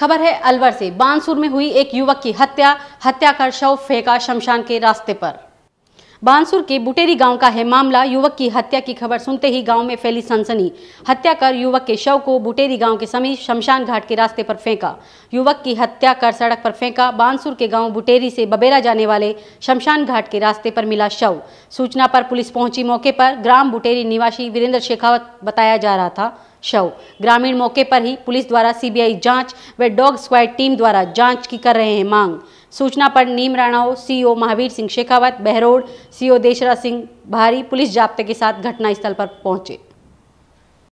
खबर है अलवर से बानसूर में हुई एक युवक की हत्या हत्या कर शव फेंका शमशान के रास्ते पर बांसुर के बुटेरी गांव का है मामला युवक की हत्या की खबर सुनते ही गांव में फैली सनसनी हत्या कर युवक के शव को बुटेरी गांव के समीप शमशान घाट के रास्ते पर फेंका युवक की हत्या कर सड़क पर फेंका बांसुर के गांव बुटेरी से बबेरा जाने वाले शमशान घाट के रास्ते पर मिला शव सूचना पर पुलिस पहुंची मौके पर ग्राम बुटेरी निवासी वीरेंद्र शेखावत बताया जा रहा था शव ग्रामीण मौके पर ही पुलिस द्वारा सीबीआई जांच व डॉग स्क्वाड टीम द्वारा जांच की कर रहे हैं मांग सूचना पर नीम राणाओ सीओ महावीर सिंह शेखावत बहरोड सीओ देशरा सिंह भारी पुलिस जाब्ते के साथ घटनास्थल पर पहुंचे